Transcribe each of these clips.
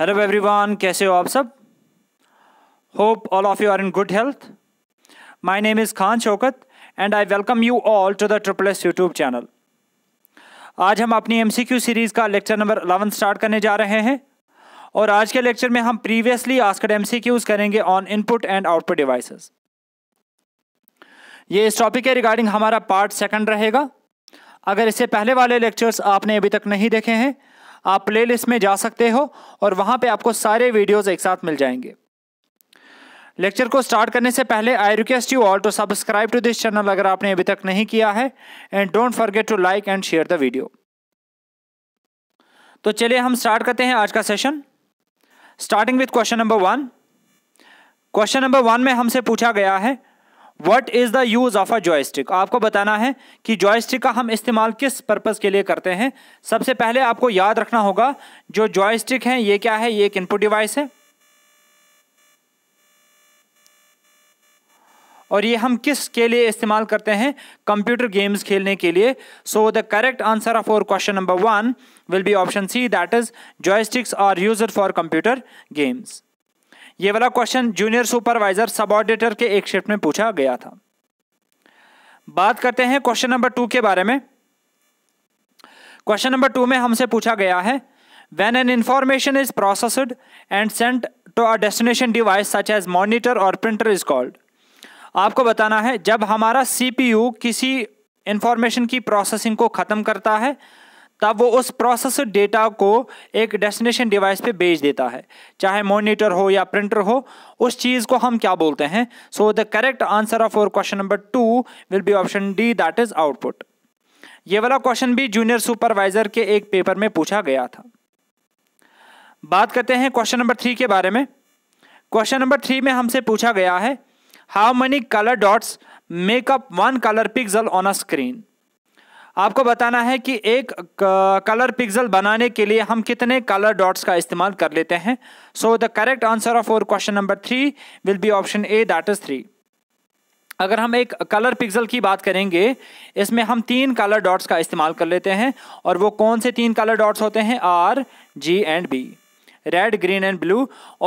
Hello everyone कैसे हो आप सब hope all of you are in good health my name is Khan Shaukat and I welcome you all to the triple S YouTube channel आज हम अपनी MCQ series का lecture number eleven start करने जा रहे हैं और आज के लेक्चर में हम प्रीवियसली आस्कड एमसीक्यूज करेंगे on input and output devices ये इस टॉपिक के रिगार्डिंग हमारा पार्ट सेकंड रहेगा अगर इससे पहले वाले लेक्चर्स आपने अभी तक नहीं देखे हैं आप प्लेलिस्ट में जा सकते हो और वहां पे आपको सारे वीडियोस एक साथ मिल जाएंगे लेक्चर को स्टार्ट करने से पहले I request you all to subscribe to this channel अगर आपने अभी तक नहीं किया है and don't forget to like and share the video तो चलिए हम स्टार्ट करते हैं आज का session starting with question number one question number one में हमसे पूछा गया है what is the use of a joystick आपको बताना है कि जॉयस्टिक का हम इस्तेमाल किस पर्पज़ के लिए करते हैं सबसे पहले आपको याद रखना होगा जो जॉयस्टिक है ये क्या है ये एक इनपुट डिवाइस है और ये हम किस के लिए इस्तेमाल करते हैं कंप्यूटर गेम्स खेलने के लिए so the correct answer of our question number one will be option C that is joysticks are use for computer games ये वाला क्वेश्चन जूनियर सुपरवाइजर सब के एक शिफ्ट में पूछा गया था बात करते हैं क्वेश्चन नंबर टू के बारे में क्वेश्चन नंबर टू में हमसे पूछा गया है when an information is processed and sent to a destination device such as monitor और प्रिंटर इज कॉल्ड आपको बताना है जब हमारा सीपीयू किसी इंफॉर्मेशन की प्रोसेसिंग को ख़त्म करता है तब वो उस प्रोसेस डेटा को एक डेस्टिनेशन डिवाइस पे भेज देता है चाहे मॉनिटर हो या प्रिंटर हो उस चीज़ को हम क्या बोलते हैं so the correct answer of our question number two will be option D that is output ये वाला क्वेश्चन भी जूनियर सुपरवाइजर के एक पेपर में पूछा गया था बात करते हैं क्वेश्चन नंबर थ्री के बारे में क्वेश्चन नंबर थ्री में हमसे पूछा गया है how many colour dots make up one colour pixel on a screen आपको बताना है कि एक कलर पिक्सल बनाने के लिए हम कितने कलर डॉट्स का इस्तेमाल कर लेते हैं so the correct answer of our question number three will be option A that is three अगर हम एक कलर पिक्सल की बात करेंगे इसमें हम तीन कलर डॉट्स का इस्तेमाल कर लेते हैं और वो कौन से तीन कलर डॉट्स होते हैं R G and B red green and blue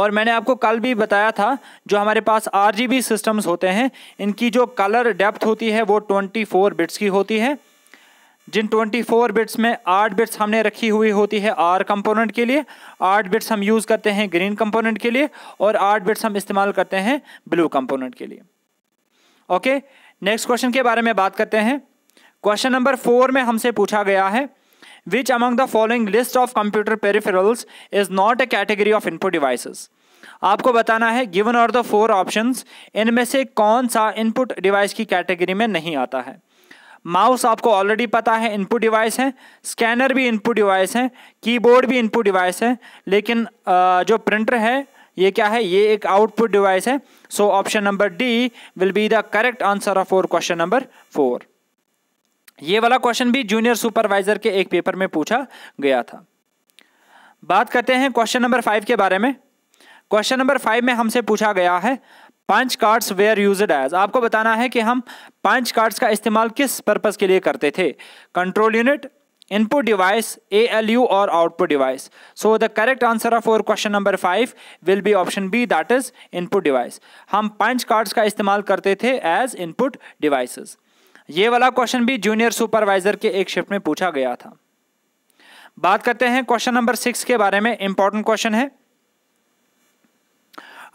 और मैंने आपको कल भी बताया था जो हमारे पास आर सिस्टम्स होते हैं इनकी जो कलर डेप्थ होती है वो ट्वेंटी फोर बिट्स की होती है जिन 24 बिट्स में 8 बिट्स हमने रखी हुई होती है आर कंपोनेंट के लिए 8 बिट्स हम यूज़ करते हैं ग्रीन कंपोनेंट के लिए और 8 बिट्स हम इस्तेमाल करते हैं ब्लू कंपोनेंट के लिए ओके नेक्स्ट क्वेश्चन के बारे में बात करते हैं क्वेश्चन नंबर फोर में हमसे पूछा गया है which among the following list of computer peripherals is not a category of input devices आपको बताना है गिवन और द फोर ऑप्शंस इनमें से कौन सा इनपुट डिवाइस की कैटेगरी में नहीं आता है माउस आपको ऑलरेडी पता है इनपुट डिवाइस है स्कैनर भी इनपुट डिवाइस है कीबोर्ड भी इनपुट डिवाइस है लेकिन जो प्रिंटर है ये क्या है ये एक आउटपुट डिवाइस है so option number D will be the correct answer of four question number four ये वाला क्वेश्चन भी जूनियर सुपरवाइजर के एक पेपर में पूछा गया था बात करते हैं क्वेश्चन नंबर फाइव के बारे में क्वेश्चन नंबर फाइव में हमसे पूछा गया है punch cards were use as आपको बताना है कि हम पंच कार्ड्स का इस्तेमाल किस पर्पज़ के लिए करते थे control unit input device A L U और output device so the correct answer of our question number five will be option B that is input device हम पंच कार्ड्स का इस्तेमाल करते थे एज इनपुट डिवाइस ये वाला question भी junior supervisor के एक शिफ्ट में पूछा गया था बात करते हैं क्वेश्चन नंबर सिक्स के बारे में इंपॉर्टेंट क्वेश्चन है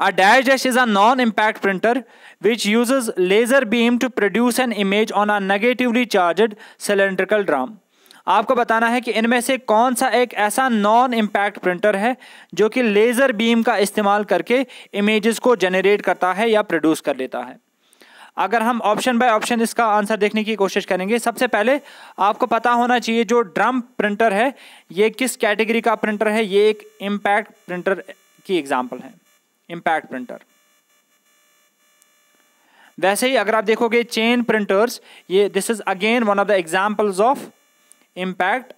A dash dash is a non-impact printer which uses laser beam to produce an image on a negatively charged cylindrical drum. आपको बताना है कि इनमें से कौन सा एक ऐसा नॉन इम्पैक्ट प्रिंटर है जो कि लेज़र बीम का इस्तेमाल करके इमेजेस को जनरेट करता है या प्रोड्यूस कर लेता है अगर हम ऑप्शन बाय ऑप्शन इसका आंसर देखने की कोशिश करेंगे सबसे पहले आपको पता होना चाहिए जो ड्रम प्रिंटर है ये किस कैटेगरी का प्रिंटर है ये एक इम्पैक्ट प्रिंटर की एग्जाम्पल है इम्पैक्ट प्रिंटर वैसे ही अगर आप देखोगे चेन प्रिंटर्स ये this is again one of the examples of impact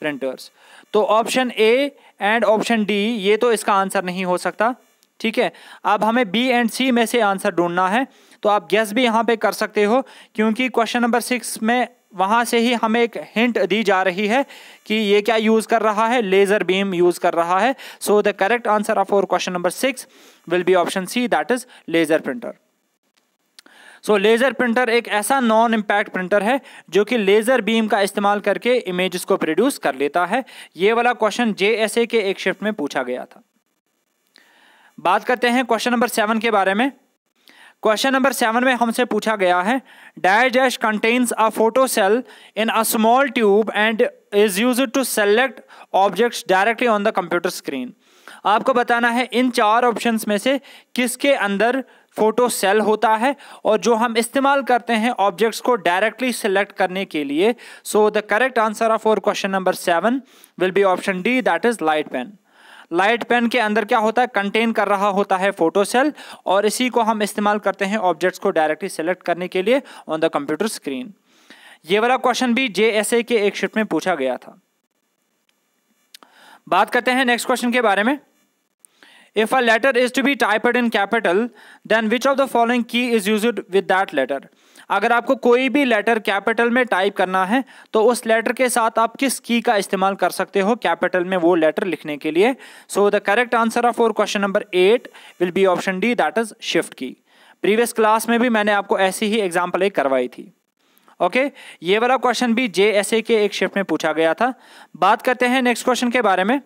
printers तो option A and option D ये तो इसका आंसर नहीं हो सकता ठीक है अब हमें बी एंड सी में से आंसर ढूंढना है तो आप गेस भी यहां पे कर सकते हो क्योंकि क्वेश्चन नंबर सिक्स में वहाँ से ही हमें एक हिंट दी जा रही है कि ये क्या यूज़ कर रहा है लेज़र बीम यूज़ कर रहा है so the correct answer of our question number six will be option C that is laser printer so laser printer एक ऐसा नॉन इम्पैक्ट प्रिंटर है जो कि लेज़र बीम का इस्तेमाल करके इमेज को प्रोड्यूस कर लेता है ये वाला क्वेश्चन जे के एक शिफ्ट में पूछा गया था बात करते हैं क्वेश्चन नंबर सेवन के बारे में क्वेश्चन नंबर सेवन में हमसे पूछा गया है digest contains a photo cell in a small tube and is use to select objects directly on the computer screen आपको बताना है इन चार ऑप्शंस में से किसके अंदर फोटो सेल होता है और जो हम इस्तेमाल करते हैं ऑब्जेक्ट्स को डायरेक्टली सेलेक्ट करने के लिए so the correct answer of our question number seven will be option D that is light pen light pen के अंदर क्या होता है कंटेन कर रहा होता है फोटो सेल और इसी को हम इस्तेमाल करते हैं ऑब्जेक्ट्स को डायरेक्टली सेलेक्ट करने के लिए ऑन द कंप्यूटर स्क्रीन ये वाला क्वेश्चन भी जे के एक शिफ्ट में पूछा गया था बात करते हैं नेक्स्ट क्वेश्चन के बारे में if a letter is to be type in capital then which of the following key is use with that letter अगर आपको कोई भी लेटर कैपिटल में टाइप करना है तो उस लेटर के साथ आप किस की का इस्तेमाल कर सकते हो कैपिटल में वो लेटर लिखने के लिए so the correct answer of our question number eight will be option D that is shift key previous class में भी मैंने आपको ऐसी ही एग्जाम्पल एक करवाई थी ओके okay? ये वाला क्वेश्चन भी जे एस ए के एक शिफ्ट में पूछा गया था बात करते हैं नेक्स्ट क्वेश्चन के बारे में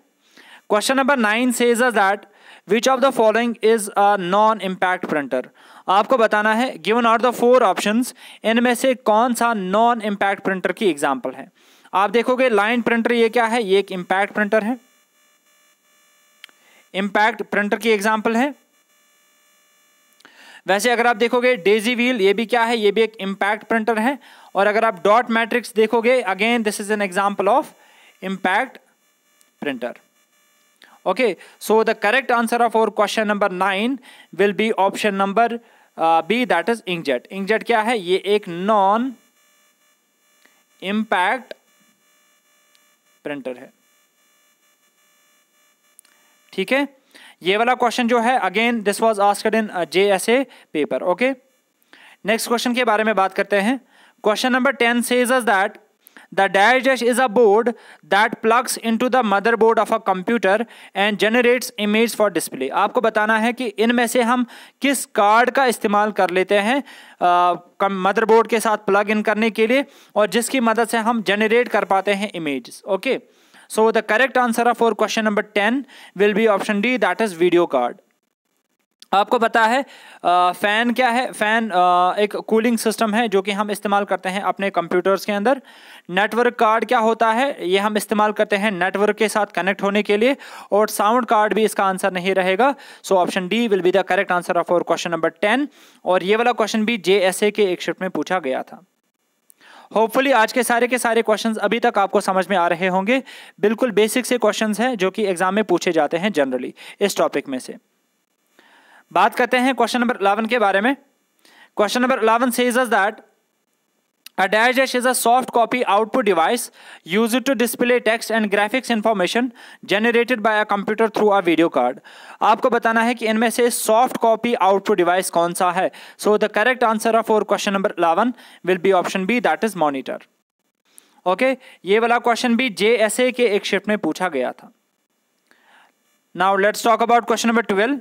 question number nine says that which of the following is a non impact printer आपको बताना है given are the four options इनमें से कौन सा नॉन इम्पैक्ट प्रिंटर की एग्जाम्पल है आप देखोगे लाइन प्रिंटर ये क्या है ये एक इम्पैक्ट प्रिंटर है इम्पैक्ट प्रिंटर की एग्जाम्पल है वैसे अगर आप देखोगे डेजी व्हील ये भी क्या है ये भी एक इम्पैक्ट प्रिंटर है और अगर आप डॉट मैट्रिक्स देखोगे again this is an example of impact printer okay so the correct answer of our question number nine will be option number B that is inkjet inkjet क्या है ये एक non impact printer है ठीक है ये वाला क्वेश्चन जो है again this was asked in J S A paper okay next question के बारे में बात करते हैं question number ten says that The digest is a board that plugs into the motherboard of a computer and generates image for display. आपको बताना है कि इनमें से हम किस कार्ड का इस्तेमाल कर लेते हैं मदरबोर्ड के साथ प्लग इन करने के लिए और जिसकी मदद से हम जनरेट कर पाते हैं image okay so the correct answer of our question number ten will be option D that is video card आपको पता है फ़ैन क्या है फ़ैन एक कूलिंग सिस्टम है जो कि हम इस्तेमाल करते हैं अपने कंप्यूटर्स के अंदर नेटवर्क कार्ड क्या होता है ये हम इस्तेमाल करते हैं नेटवर्क के साथ कनेक्ट होने के लिए और साउंड कार्ड भी इसका आंसर नहीं रहेगा so option D will be the correct answer of our question number ten और ये वाला क्वेश्चन भी जे के एक शिफ्ट में पूछा गया था होपफुली आज के सारे के सारे क्वेश्चंस अभी तक आपको समझ में आ रहे होंगे बिल्कुल बेसिक से क्वेश्चंस हैं जो कि एग्जाम में पूछे जाते हैं जनरली इस टॉपिक में से बात करते हैं क्वेश्चन नंबर इलेवन के बारे में question number eleven says us that A dash dash is a soft copy output device used to display text and graphics information generated by a computer आपको बताना है कि इनमें से सॉफ्ट कॉपी आउटपुट डिवाइस कौन सा है so the correct answer of our question number eleven will be option B that is monitor okay ये वाला क्वेश्चन भी जे के एक शिफ्ट में पूछा गया था now let's talk about question number twelve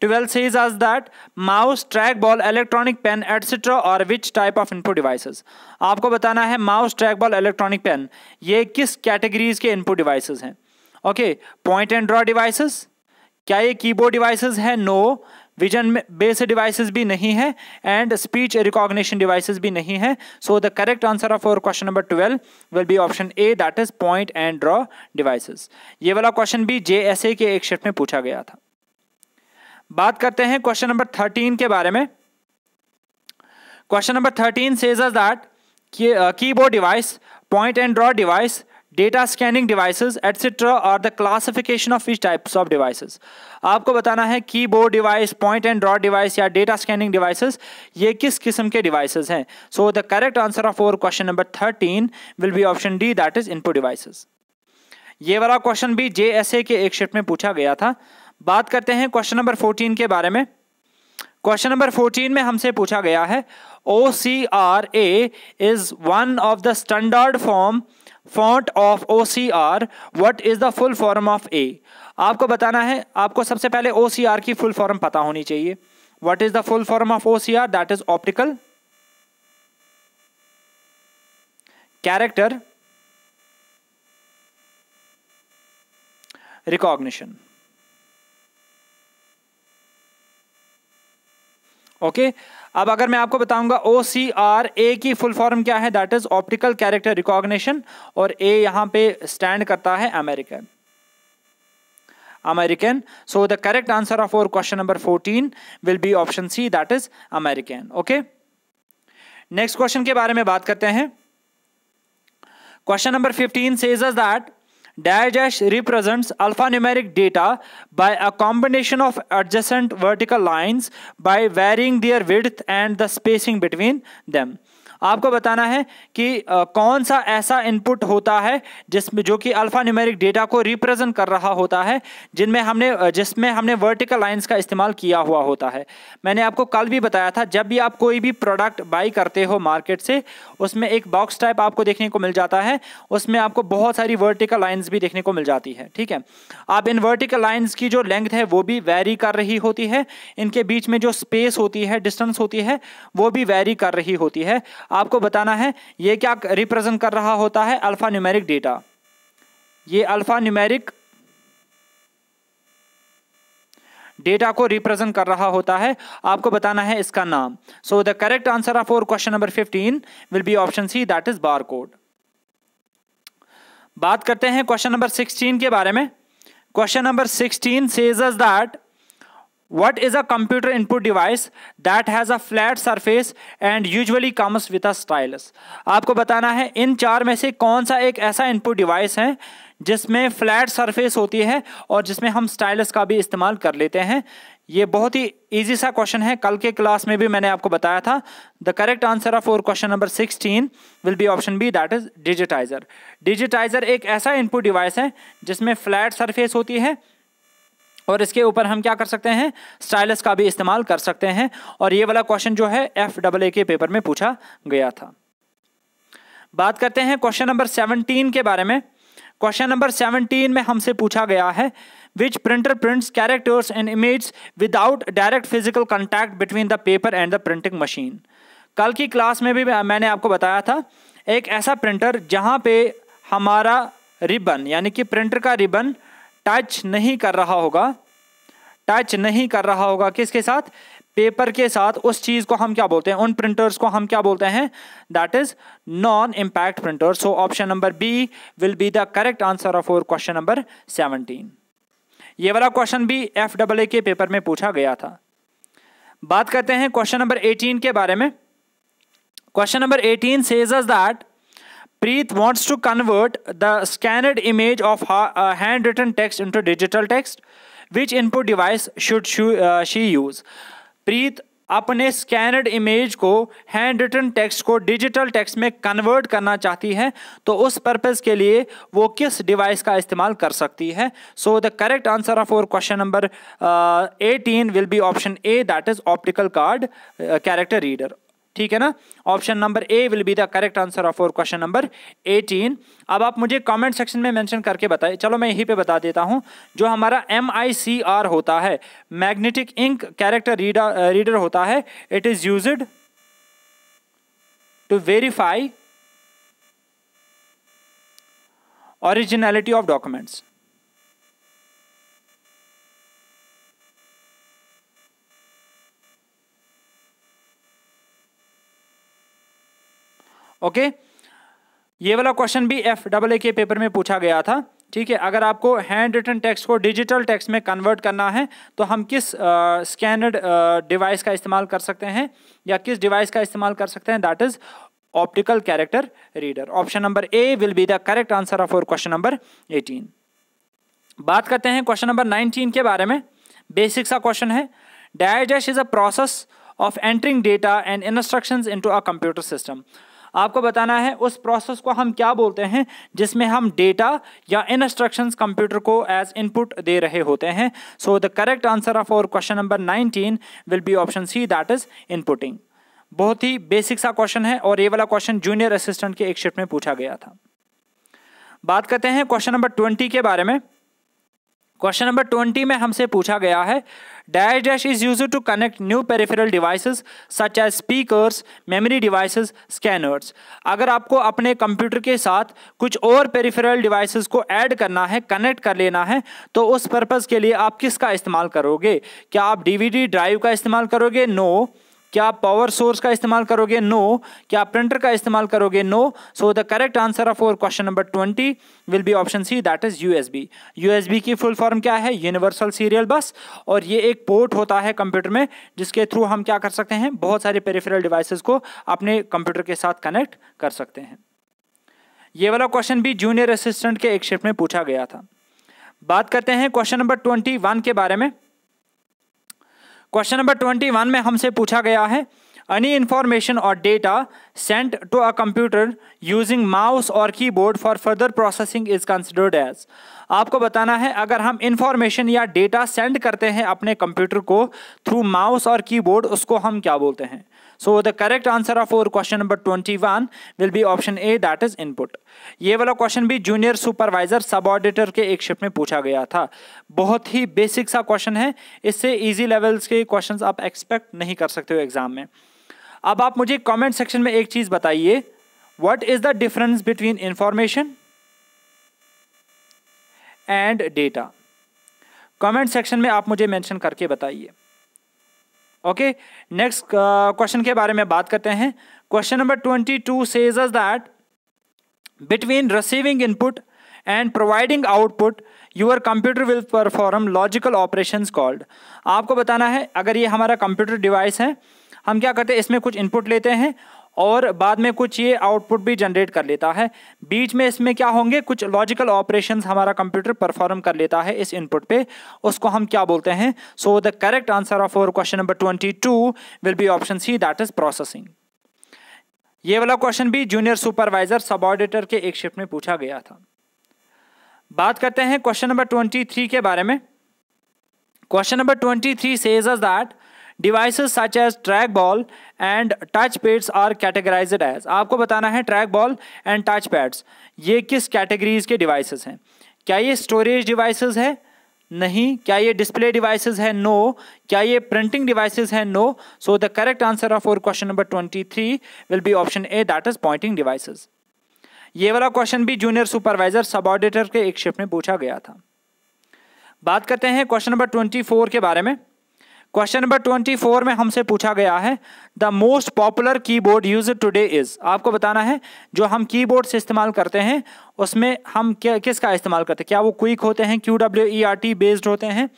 twelve says us that mouse track ball electronic pen etcetera are which type of input devices आपको बताना है mouse track ball electronic pen ये किस कैटेगरीज के इनपुट डिवाइसेज हैं okay point and draw devices क्या ये keyboard devices हैं नो विजन बेस्ड डिवाइसेज भी नहीं है एंड स्पीच रिकॉग्निशन डिवाइसेज भी नहीं है so the correct answer of our question number twelve will be option A that is point and draw devices ये वाला क्वेश्चन भी जे एस ए के एक शिफ्ट में पूछा गया था बात करते हैं क्वेश्चन नंबर थर्टीन के बारे में question number thirteen says keyboard device point and draw device data scanning devices etcetera are the classification of each types of devices आपको बताना है keyboard device point and draw device या data scanning devices ये किस किस्म के devices हैं so the correct answer of our question number thirteen will be option D that is input devices ये वाला क्वेश्चन भी जे के एक शिफ्ट में पूछा गया था बात करते हैं क्वेश्चन नंबर फोर्टीन के बारे में क्वेश्चन नंबर फोर्टीन में हमसे पूछा गया है O C R A is one of the standard form font of O C R what is the full form of A आपको बताना है आपको सबसे पहले ओ सी आर की फुल फॉर्म पता होनी चाहिए what is the full form of O C R that is optical character recognition okay अब अगर मैं आपको बताऊंगा ओ सी आर ए की फुल फॉर्म क्या है that is optical character recognition और ए यहां पे स्टैंड करता है American American so the correct answer of our question number fourteen will be option C that is American okay next question के बारे में बात करते हैं question number fifteen says that Dash represents alphanumeric data by a combination of adjacent vertical lines by varying their width and the spacing between them. आपको बताना है कि कौन सा ऐसा इनपुट होता है जिसमें जो कि अल्फा न्यूमेरिक डेटा को रिप्रेजेंट कर रहा होता है जिनमें हमने जिसमें हमने वर्टिकल लाइंस का इस्तेमाल किया हुआ होता है मैंने आपको कल भी बताया था जब भी आप कोई भी प्रोडक्ट बाई करते हो मार्केट से उसमें एक बॉक्स टाइप आपको देखने को मिल जाता है उसमें आपको बहुत सारी वर्टिकल लाइन्स भी देखने को मिल जाती है ठीक है आप इन वर्टिकल लाइन्स की जो लेंथ है वो भी वेरी कर रही होती है इनके बीच में जो स्पेस होती है डिस्टेंस होती है वो भी वेरी कर रही होती है आपको बताना है ये क्या रिप्रेजेंट कर रहा होता है अल्फ़ा न्यूमेरिक डेटा ये अल्फ़ा न्यूमेरिक डेटा को रिप्रेजेंट कर रहा होता है आपको बताना है इसका नाम so the correct answer of our question number fifteen will be option C that is bar code बात करते हैं क्वेश्चन नंबर सिक्सटीन के बारे में question number sixteen says that What is a computer input device that has a flat surface and usually comes with a stylus? आपको बताना है इन चार में से कौन सा एक ऐसा इनपुट डिवाइस है जिसमें फ्लैट सरफेस होती है और जिसमें हम स्टाइलस का भी इस्तेमाल कर लेते हैं ये बहुत ही ईजी सा क्वेश्चन है कल के क्लास में भी मैंने आपको बताया था the correct answer of our question number sixteen will be option B that is digitizer digitizer एक ऐसा इनपुट डिवाइस है जिसमें फ्लैट सरफेस होती है और इसके ऊपर हम क्या कर सकते हैं स्टाइलस का भी इस्तेमाल कर सकते हैं और ये वाला क्वेश्चन जो है एफ डबल ए के पेपर में पूछा गया था बात करते हैं क्वेश्चन नंबर सेवनटीन के बारे में क्वेश्चन नंबर सेवनटीन में हमसे पूछा गया है which printer prints characters and image without direct physical contact between the paper and the printing machine कल की क्लास में भी मैंने आपको बताया था एक ऐसा प्रिंटर जहाँ पे हमारा रिबन यानी कि प्रिंटर का रिबन टच नहीं कर रहा होगा टच नहीं कर रहा होगा किसके साथ पेपर के साथ उस चीज को हम क्या बोलते हैं उन प्रिंटर्स को हम क्या बोलते हैं that is non impact printer so option number B will be the correct answer of our question number seventeen ये वाला क्वेश्चन भी एफ डबल ए के पेपर में पूछा गया था बात करते हैं क्वेश्चन नंबर एटीन के बारे में question number eighteen says that Preet wants to convert the scanned image of her, uh, handwritten text into digital text. Which input device should she, uh, she use? Preet अपने scanned image को hand written text को digital text में convert करना चाहती है तो उस purpose के लिए वो किस डिवाइस का इस्तेमाल कर सकती है so the correct answer of our question number eighteen will be option A that is optical card character reader ठीक है ना option number A will be the correct answer of our question number 18 अब आप मुझे comment section में mention करके बताए चलो मैं यहीं पे बता देता हूं जो हमारा एम आई सी आर होता है magnetic ink character reader reader होता है it is used to verify originality of documents okay ये वाला क्वेश्चन भी एफ डबल ए के पेपर में पूछा गया था ठीक है अगर आपको हैंड रिटन टेक्स्ट को डिजिटल टेक्स्ट में कन्वर्ट करना है तो हम किस स्कैनर्ड डिवाइस का इस्तेमाल कर सकते हैं या किस डिवाइस का इस्तेमाल कर सकते हैं that is optical character reader option number A will be the correct answer of our question number eighteen बात करते हैं क्वेश्चन नंबर नाइनटीन के बारे में बेसिक सा क्वेश्चन है digest is a process of entering data and instruction in a computer system आपको बताना है उस प्रोसेस को हम क्या बोलते हैं जिसमें हम डेटा या इंस्ट्रक्शंस कंप्यूटर को एज इनपुट दे रहे होते हैं so the correct answer of our question number nineteen will be option C that is inputting बहुत ही बेसिक सा क्वेश्चन है और ये वाला क्वेश्चन जूनियर असिस्टेंट के एक शिफ्ट में पूछा गया था बात करते हैं क्वेश्चन नंबर ट्वेंटी के बारे में क्वेश्चन नंबर ट्वेंटी में हमसे पूछा गया है dash dash is use to connect new peripheral devices such as speakers memory devices scanners अगर आपको अपने कंप्यूटर के साथ कुछ और पेरिफेरल डिवाइसेस को ऐड करना है कनेक्ट कर लेना है तो उस पर्पज़ के लिए आप किसका इस्तेमाल करोगे क्या आप डीवीडी ड्राइव का इस्तेमाल करोगे नो no. क्या आप पावर सोर्स का इस्तेमाल करोगे नो no. क्या आप प्रिंटर का इस्तेमाल करोगे no so the correct answer of our question number twenty will be option C that is USB USB की फुल फॉर्म क्या है यूनिवर्सल सीरियल बस और ये एक पोर्ट होता है कंप्यूटर में जिसके थ्रू हम क्या कर सकते हैं बहुत सारे पेरिफेरल डिवाइसेस को अपने कंप्यूटर के साथ कनेक्ट कर सकते हैं ये वाला क्वेश्चन भी जूनियर असिस्टेंट के एक शिफ्ट में पूछा गया था बात करते हैं क्वेश्चन नंबर ट्वेंटी वन के बारे में क्वेश्चन नंबर ट्वेंटी वन में हमसे पूछा गया है any information or data sent to a computer using mouse or keyboard for further processing is considered as आपको बताना है अगर हम इन्फॉर्मेशन या डेटा सेंड करते हैं अपने कंप्यूटर को थ्रू माउस और की बोर्ड उसको हम क्या बोलते हैं so the correct answer of our question number twenty one will be option A that is input ये वाला क्वेश्चन भी जूनियर सुपरवाइजर सब ऑडिटर के एक शिफ्ट में पूछा गया था बहुत ही बेसिक सा क्वेश्चन है इससे ईजी लेवल्स के क्वेश्चन आप एक्सपेक्ट नहीं कर सकते हो एग्जाम में अब आप मुझे कॉमेंट सेक्शन में एक चीज बताइए what is the difference between information and data comment section में आप मुझे मेंशन करके बताइए ओके नेक्स्ट क्वेश्चन के बारे में बात करते हैं question number twenty two says that between receiving input and providing output your computer will perform logical operation called आपको बताना है अगर ये हमारा कंप्यूटर डिवाइस है हम क्या करते हैं इसमें कुछ इनपुट लेते हैं और बाद में कुछ ये आउटपुट भी जनरेट कर लेता है बीच में इसमें क्या होंगे कुछ लॉजिकल ऑपरेशन हमारा कंप्यूटर परफॉर्म कर लेता है इस इनपुट पे उसको हम क्या बोलते हैं so the correct answer of our question number twenty two will be option C that is processing ये वाला क्वेश्चन भी जूनियर सुपरवाइजर सब ऑडिटर के एक शिफ्ट में पूछा गया था बात करते हैं क्वेश्चन नंबर ट्वेंटी थ्री के बारे में question number twenty three says that devices such as track ball and touch pads are categorize as आपको बताना है track ball and touch pads ये किस कैटेगरीज के डिवाइसेस हैं क्या ये स्टोरेज डिवाइसेस है नहीं क्या ये डिस्प्ले डिवाइसेस है नो क्या ये प्रिंटिंग डिवाइसेस है no so the correct answer of our question number twenty three will be option A that is pointing devices ये वाला क्वेश्चन भी जूनियर सुपरवाइजर सब ऑडिटर के एक शिफ्ट में पूछा गया था बात करते हैं क्वेश्चन नंबर ट्वेंटी फोर के बारे में क्वेश्चन नंबर ट्वेंटी फोर में हमसे पूछा गया है the most popular keyboard use today is आपको बताना है जो हम कीबोर्ड से इस्तेमाल करते हैं उसमें हम क्या किसका इस्तेमाल करते हैं क्या वो क्विक होते हैं Q W E R T based होते हैं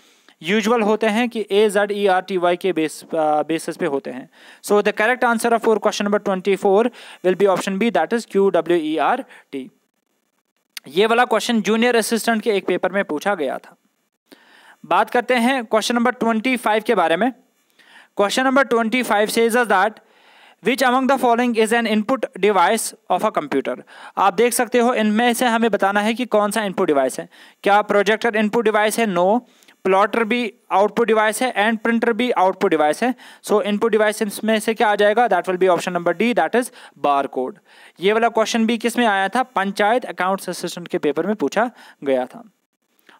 यूजुअल होते हैं कि A Z E R T Y के बेस बेसिस पे होते हैं so the correct answer of four question number twenty four will be option B that is Q W E R T ये वाला क्वेश्चन जूनियर असिस्टेंट के एक paper में पूछा गया था बात करते हैं क्वेश्चन नंबर ट्वेंटी फाइव के बारे में question number twenty five says that which among the following is an input device of a computer आप देख सकते हो इनमें से हमें बताना है कि कौन सा इनपुट डिवाइस है क्या प्रोजेक्टर इनपुट डिवाइस है नो प्लॉटर भी आउटपुट डिवाइस है एंड प्रिंटर भी आउटपुट डिवाइस है सो इनपुट डिवाइस इसमें से क्या आ जाएगा that will be option number D that is bar code ये वाला क्वेश्चन भी किस में आया था पंचायत अकाउंट्स असिस्टेंट के पेपर में पूछा गया था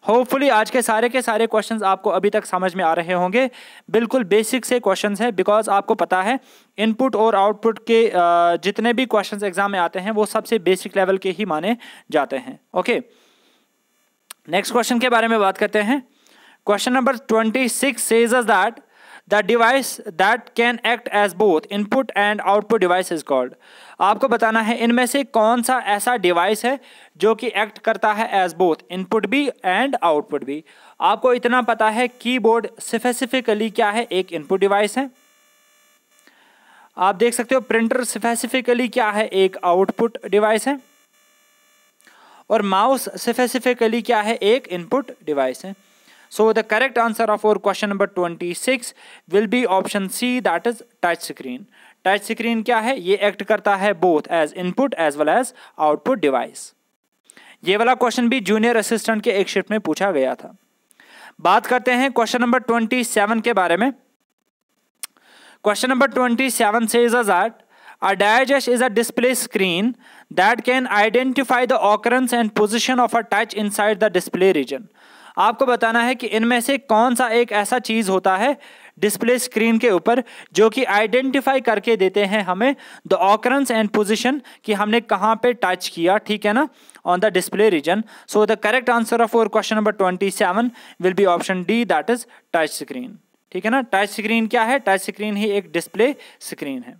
होपफुली आज के सारे के सारे क्वेश्चन आपको अभी तक समझ में आ रहे होंगे बिल्कुल बेसिक से क्वेश्चन हैं बिकॉज आपको पता है इनपुट और आउटपुट के जितने भी क्वेश्चन एग्जाम में आते हैं वो सबसे बेसिक लेवल के ही माने जाते हैं ओके नेक्स्ट क्वेश्चन के बारे में बात करते हैं question number twenty six says that the device that can act as both input and output device is called आपको बताना है इनमें से कौन सा ऐसा डिवाइस है जो कि एक्ट करता है एज बोथ इनपुट भी एंड आउटपुट भी आपको इतना पता है कीबोर्ड स्पेसिफिकली क्या है एक इनपुट डिवाइस है आप देख सकते हो प्रिंटर स्पेसिफिकली क्या है एक आउटपुट डिवाइस है और माउस स्पेसिफिकली क्या है एक इनपुट डिवाइस है So the correct answer of our question number 26 will be option C that is touch screen. Touch screen kya hai? Ye act karta hai both as input as well as output device. ये वाला question भी junior assistant के एक shift में पूछा गया था बात करते हैं क्वेश्चन नंबर 27 सेवन के बारे में question number twenty seven says is that A digest is a display screen that can identify the occurrence and position of a touch inside the display region. आपको बताना है कि इनमें से कौन सा एक ऐसा चीज़ होता है डिस्प्ले स्क्रीन के ऊपर जो कि आइडेंटिफाई करके देते हैं हमें द ऑकरेंस एंड पोजिशन कि हमने कहाँ पे टच किया ठीक है ना on the display region so the correct answer of our question number twenty seven will be option D that is touch screen ठीक है ना टच स्क्रीन क्या है टच स्क्रीन ही एक डिस्प्ले स्क्रीन है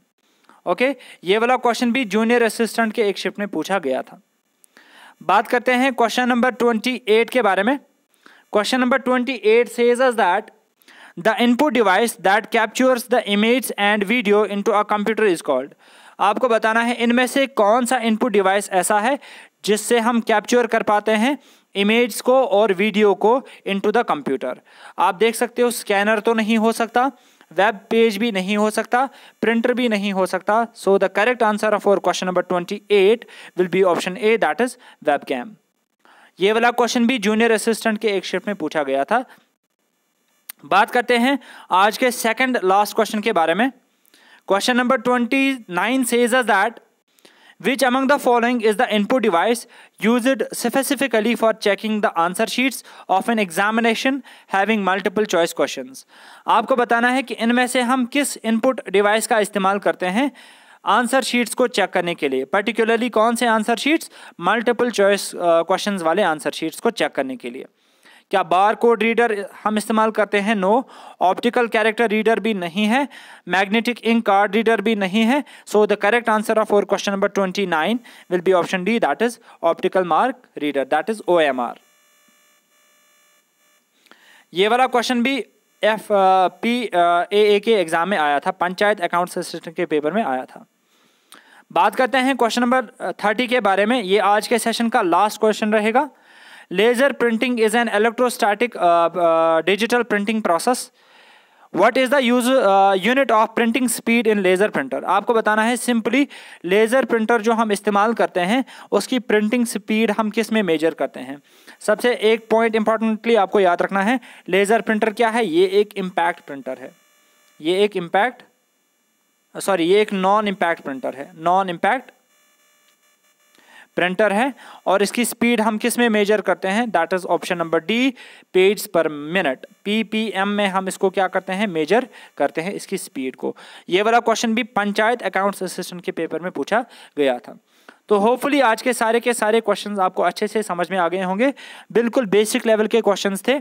ओके okay? ये वाला क्वेश्चन भी जूनियर असिस्टेंट के एक शिफ्ट में पूछा गया था बात करते हैं क्वेश्चन नंबर ट्वेंटी एट के बारे में Question number 28 says us that the input device that captures the and and video into a computer is called. आपको बताना है इनमें से कौन सा इनपुट डिवाइस ऐसा है जिससे हम कैप्चर कर पाते हैं इमेज को और वीडियो को इनटू द कंप्यूटर आप देख सकते हो स्कैनर तो नहीं हो सकता वेब पेज भी नहीं हो सकता प्रिंटर भी नहीं हो सकता so the correct answer of our question number twenty eight will be option A that is web cam ये वाला क्वेश्चन भी जूनियर असिस्टेंट के एक शिफ्ट में पूछा गया था बात करते हैं आज के सेकंड लास्ट क्वेश्चन के बारे में question number twenty nine says that which among the following is the input device use specifically for checking the answer sheets of an examination having multiple choice question आपको बताना है कि इनमें से हम किस इनपुट डिवाइस का इस्तेमाल करते हैं आंसर शीट्स को चेक करने के लिए पर्टिकुलरली कौन से answer sheets multiple choice questions वाले आंसर शीट्स को चेक करने के लिए क्या बार कोड रीडर हम इस्तेमाल करते हैं नो ऑप्टिकल कैरेक्टर रीडर भी नहीं है मैग्नेटिक इंक कार्ड रीडर भी नहीं है so the correct answer of our question number twenty nine will be option D that is optical mark reader that is O M R ये वाला question भी F P A के exam में आया था पंचायत अकाउंट सिस्टम के paper में आया था बात करते हैं क्वेश्चन नंबर थर्टी के बारे में ये आज के सेशन का लास्ट क्वेश्चन रहेगा laser printing is an electrostatic digital printing process what is the use unit of printing speed in laser printer आपको बताना है सिंपली लेजर प्रिंटर जो हम इस्तेमाल करते हैं उसकी प्रिंटिंग स्पीड हम किस में मेजर करते हैं सबसे एक पॉइंट इंपॉर्टेंटली आपको याद रखना है लेजर प्रिंटर क्या है ये एक इम्पैक्ट प्रिंटर है ये एक इम्पैक्ट सॉरी ये एक नॉन इम्पैक्ट प्रिंटर है नॉन इम्पैक्ट प्रिंटर है और इसकी स्पीड हम किस में मेजर करते हैं that is option number D page per minute PPM में हम इसको क्या करते हैं मेजर करते हैं इसकी स्पीड को ये वाला क्वेश्चन भी पंचायत अकाउंट्स असिस्टेंट के पेपर में पूछा गया था तो होपफुली आज के सारे के सारे क्वेश्चंस आपको अच्छे से समझ में आ गए होंगे बिल्कुल बेसिक लेवल के क्वेश्चन थे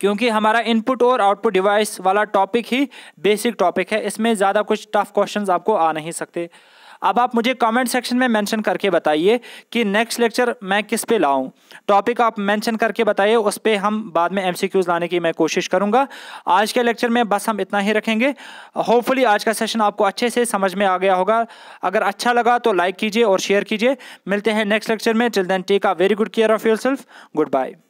क्योंकि हमारा इनपुट और आउटपुट डिवाइस वाला टॉपिक ही बेसिक टॉपिक है इसमें ज़्यादा कुछ टफ क्वेश्चन आपको आ नहीं सकते अब आप मुझे कमेंट सेक्शन में मेंशन करके बताइए कि नेक्स्ट लेक्चर मैं किस पे लाऊं टॉपिक आप मेंशन करके बताइए उस पर हम बाद में एमसीक्यूज लाने की मैं कोशिश करूंगा आज के लेक्चर में बस हम इतना ही रखेंगे होपफुली आज का सेशन आपको अच्छे से समझ में आ गया होगा अगर अच्छा लगा तो लाइक कीजिए और शेयर कीजिए मिलते हैं नेक्स्ट लेक्चर में till then take a very good care of yourself good bye